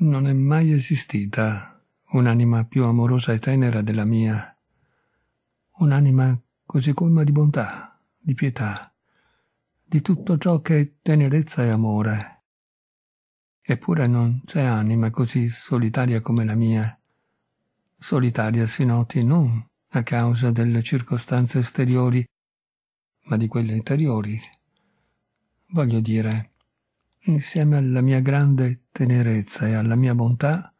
Non è mai esistita un'anima più amorosa e tenera della mia, un'anima così colma di bontà, di pietà, di tutto ciò che è tenerezza e amore. Eppure non c'è anima così solitaria come la mia. Solitaria si noti non a causa delle circostanze esteriori, ma di quelle interiori. Voglio dire, insieme alla mia grande tenerezza e alla mia bontà,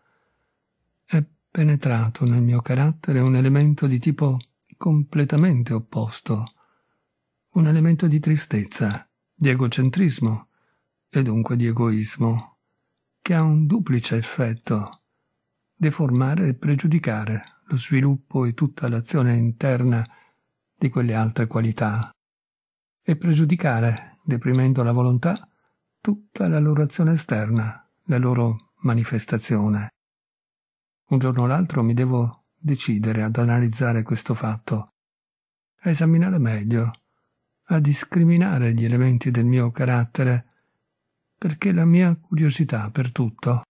è penetrato nel mio carattere un elemento di tipo completamente opposto, un elemento di tristezza, di egocentrismo e dunque di egoismo, che ha un duplice effetto, deformare e pregiudicare lo sviluppo e tutta l'azione interna di quelle altre qualità, e pregiudicare, deprimendo la volontà, tutta la loro azione esterna, la loro manifestazione. Un giorno o l'altro mi devo decidere ad analizzare questo fatto, a esaminare meglio, a discriminare gli elementi del mio carattere, perché la mia curiosità per tutto,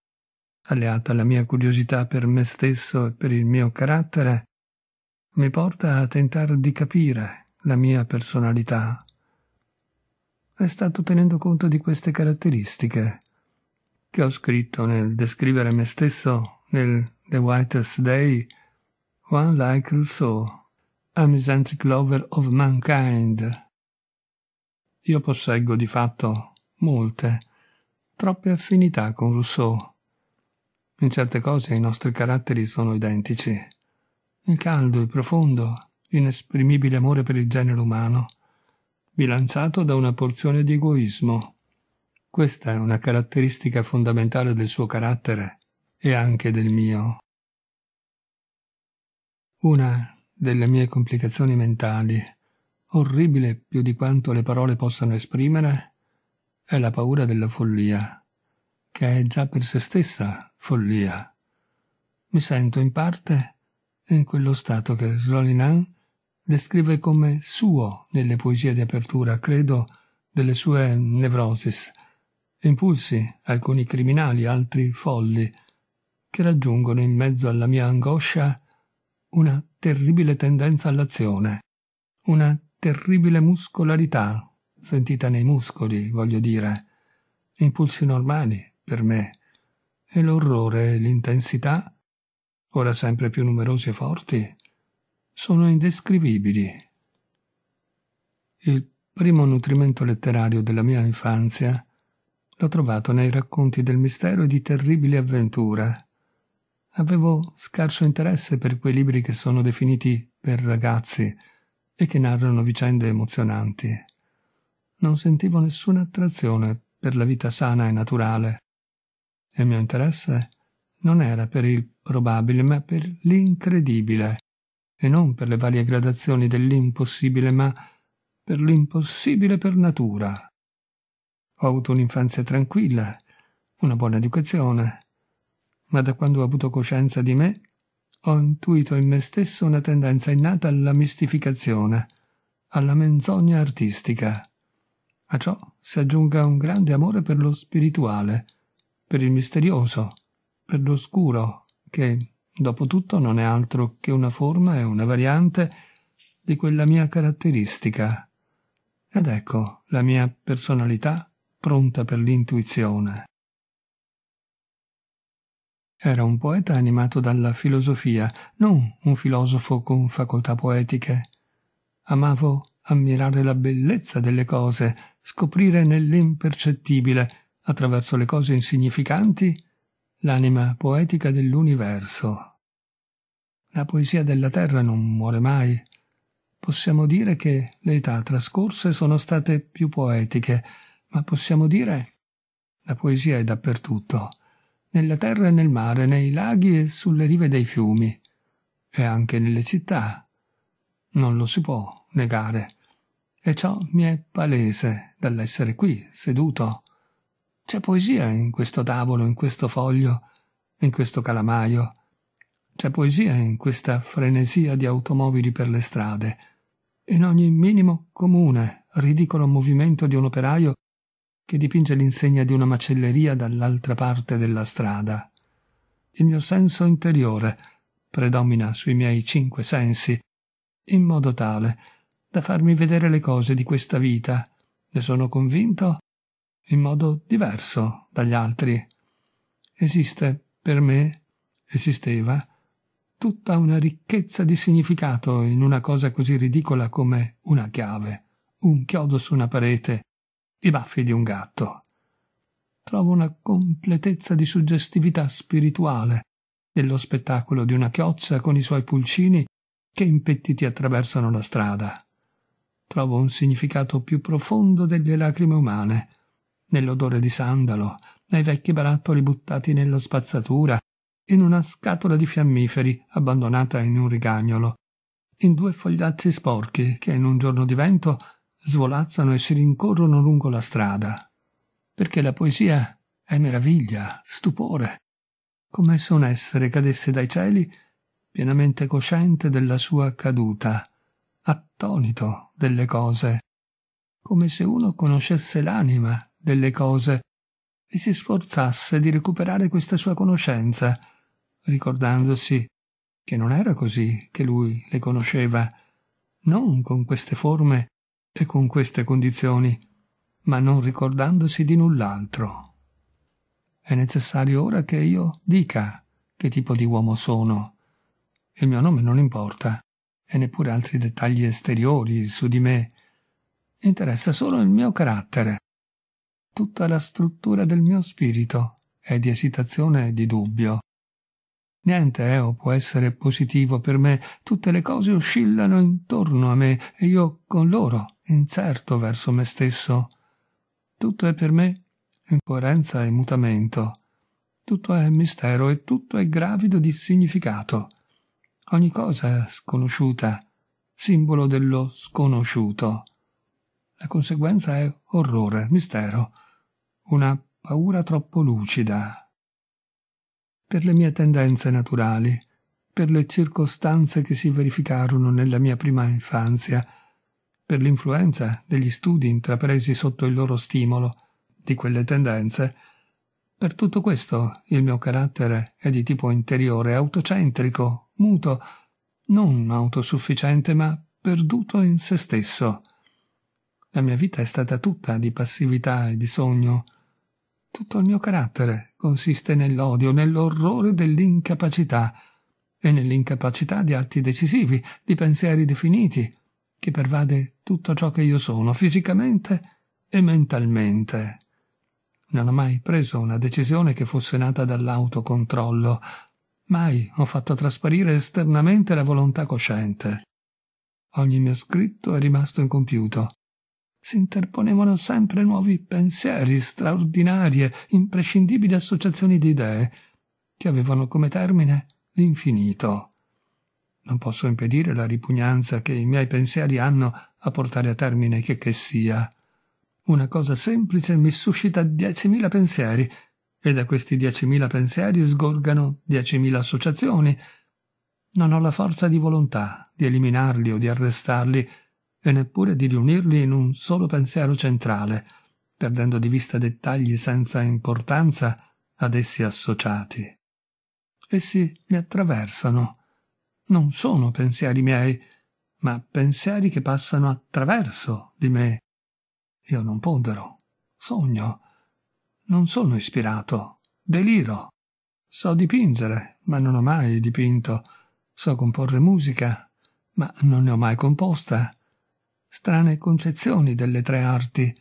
alleata alla mia curiosità per me stesso e per il mio carattere, mi porta a tentare di capire la mia personalità, è stato tenendo conto di queste caratteristiche che ho scritto nel descrivere me stesso nel The Whitest Day, One Like Rousseau, A Misantric Lover of Mankind. Io posseggo di fatto molte, troppe affinità con Rousseau. In certe cose i nostri caratteri sono identici. Il caldo, il profondo, inesprimibile amore per il genere umano, bilanciato da una porzione di egoismo. Questa è una caratteristica fondamentale del suo carattere e anche del mio. Una delle mie complicazioni mentali, orribile più di quanto le parole possano esprimere, è la paura della follia, che è già per se stessa follia. Mi sento in parte in quello stato che Jolinan descrive come suo nelle poesie di apertura, credo, delle sue nevrosis, impulsi, alcuni criminali, altri folli, che raggiungono in mezzo alla mia angoscia una terribile tendenza all'azione, una terribile muscolarità, sentita nei muscoli, voglio dire, impulsi normali per me, e l'orrore e l'intensità, ora sempre più numerosi e forti, sono indescrivibili. Il primo nutrimento letterario della mia infanzia l'ho trovato nei racconti del mistero e di terribili avventure. Avevo scarso interesse per quei libri che sono definiti per ragazzi e che narrano vicende emozionanti. Non sentivo nessuna attrazione per la vita sana e naturale. E il mio interesse non era per il probabile, ma per l'incredibile, e non per le varie gradazioni dell'impossibile, ma per l'impossibile per natura. Ho avuto un'infanzia tranquilla, una buona educazione, ma da quando ho avuto coscienza di me ho intuito in me stesso una tendenza innata alla mistificazione, alla menzogna artistica. A ciò si aggiunga un grande amore per lo spirituale, per il misterioso, per l'oscuro, che Dopotutto non è altro che una forma e una variante di quella mia caratteristica. Ed ecco la mia personalità pronta per l'intuizione. Era un poeta animato dalla filosofia, non un filosofo con facoltà poetiche. Amavo ammirare la bellezza delle cose, scoprire nell'impercettibile, attraverso le cose insignificanti, l'anima poetica dell'universo. La poesia della terra non muore mai. Possiamo dire che le età trascorse sono state più poetiche, ma possiamo dire la poesia è dappertutto, nella terra e nel mare, nei laghi e sulle rive dei fiumi, e anche nelle città. Non lo si può negare. E ciò mi è palese dall'essere qui, seduto. C'è poesia in questo tavolo, in questo foglio, in questo calamaio, c'è poesia in questa frenesia di automobili per le strade. In ogni minimo comune, ridicolo movimento di un operaio che dipinge l'insegna di una macelleria dall'altra parte della strada. Il mio senso interiore predomina sui miei cinque sensi, in modo tale da farmi vedere le cose di questa vita, ne sono convinto, in modo diverso dagli altri. Esiste per me, esisteva, tutta una ricchezza di significato in una cosa così ridicola come una chiave, un chiodo su una parete, i baffi di un gatto. Trovo una completezza di suggestività spirituale nello spettacolo di una chiozza con i suoi pulcini che impettiti attraversano la strada. Trovo un significato più profondo delle lacrime umane, nell'odore di sandalo, nei vecchi barattoli buttati nella spazzatura, in una scatola di fiammiferi abbandonata in un rigagnolo, in due fogliacci sporchi che in un giorno di vento svolazzano e si rincorrono lungo la strada. Perché la poesia è meraviglia, stupore, come se un essere cadesse dai cieli pienamente cosciente della sua caduta, attonito delle cose, come se uno conoscesse l'anima delle cose e si sforzasse di recuperare questa sua conoscenza, ricordandosi che non era così che lui le conosceva, non con queste forme e con queste condizioni, ma non ricordandosi di null'altro. È necessario ora che io dica che tipo di uomo sono. Il mio nome non importa, e neppure altri dettagli esteriori su di me. Interessa solo il mio carattere. Tutta la struttura del mio spirito è di esitazione e di dubbio, Niente, eh, o può essere positivo per me. Tutte le cose oscillano intorno a me e io con loro, incerto verso me stesso. Tutto è per me incoerenza e mutamento. Tutto è mistero e tutto è gravido di significato. Ogni cosa è sconosciuta, simbolo dello sconosciuto. La conseguenza è orrore, mistero, una paura troppo lucida, per le mie tendenze naturali, per le circostanze che si verificarono nella mia prima infanzia, per l'influenza degli studi intrapresi sotto il loro stimolo, di quelle tendenze, per tutto questo il mio carattere è di tipo interiore, autocentrico, muto, non autosufficiente ma perduto in se stesso. La mia vita è stata tutta di passività e di sogno, tutto il mio carattere consiste nell'odio, nell'orrore dell'incapacità e nell'incapacità di atti decisivi, di pensieri definiti, che pervade tutto ciò che io sono, fisicamente e mentalmente. Non ho mai preso una decisione che fosse nata dall'autocontrollo, mai ho fatto trasparire esternamente la volontà cosciente. Ogni mio scritto è rimasto incompiuto, si interponevano sempre nuovi pensieri, straordinarie, imprescindibili associazioni di idee, che avevano come termine l'infinito. Non posso impedire la ripugnanza che i miei pensieri hanno a portare a termine che che sia. Una cosa semplice mi suscita diecimila pensieri, e da questi diecimila pensieri sgorgano diecimila associazioni. Non ho la forza di volontà di eliminarli o di arrestarli, e neppure di riunirli in un solo pensiero centrale, perdendo di vista dettagli senza importanza ad essi associati. Essi mi attraversano. Non sono pensieri miei, ma pensieri che passano attraverso di me. Io non pondero, sogno, non sono ispirato, deliro. So dipingere, ma non ho mai dipinto. So comporre musica, ma non ne ho mai composta strane concezioni delle tre arti.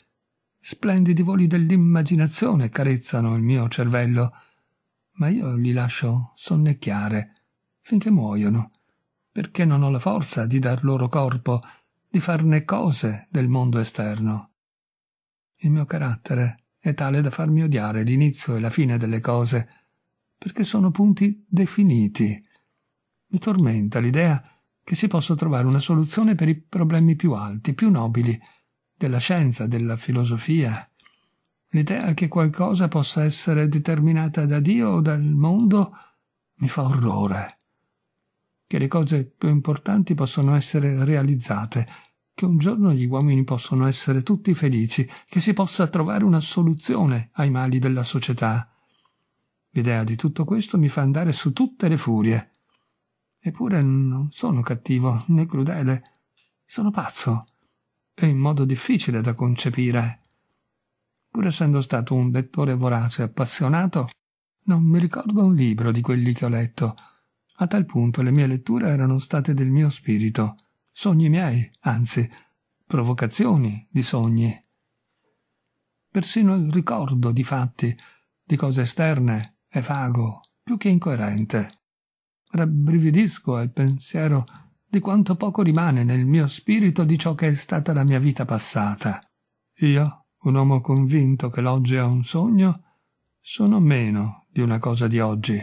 Splendidi voli dell'immaginazione carezzano il mio cervello, ma io li lascio sonnecchiare finché muoiono, perché non ho la forza di dar loro corpo, di farne cose del mondo esterno. Il mio carattere è tale da farmi odiare l'inizio e la fine delle cose, perché sono punti definiti. Mi tormenta l'idea che si possa trovare una soluzione per i problemi più alti, più nobili, della scienza, della filosofia. L'idea che qualcosa possa essere determinata da Dio o dal mondo mi fa orrore. Che le cose più importanti possono essere realizzate, che un giorno gli uomini possono essere tutti felici, che si possa trovare una soluzione ai mali della società. L'idea di tutto questo mi fa andare su tutte le furie. Eppure non sono cattivo né crudele. Sono pazzo. E in modo difficile da concepire. Pur essendo stato un lettore vorace e appassionato, non mi ricordo un libro di quelli che ho letto. A tal punto le mie letture erano state del mio spirito, sogni miei, anzi, provocazioni di sogni. Persino il ricordo di fatti, di cose esterne, è vago, più che incoerente rabbrividisco al pensiero di quanto poco rimane nel mio spirito di ciò che è stata la mia vita passata. Io, un uomo convinto che l'oggi è un sogno, sono meno di una cosa di oggi,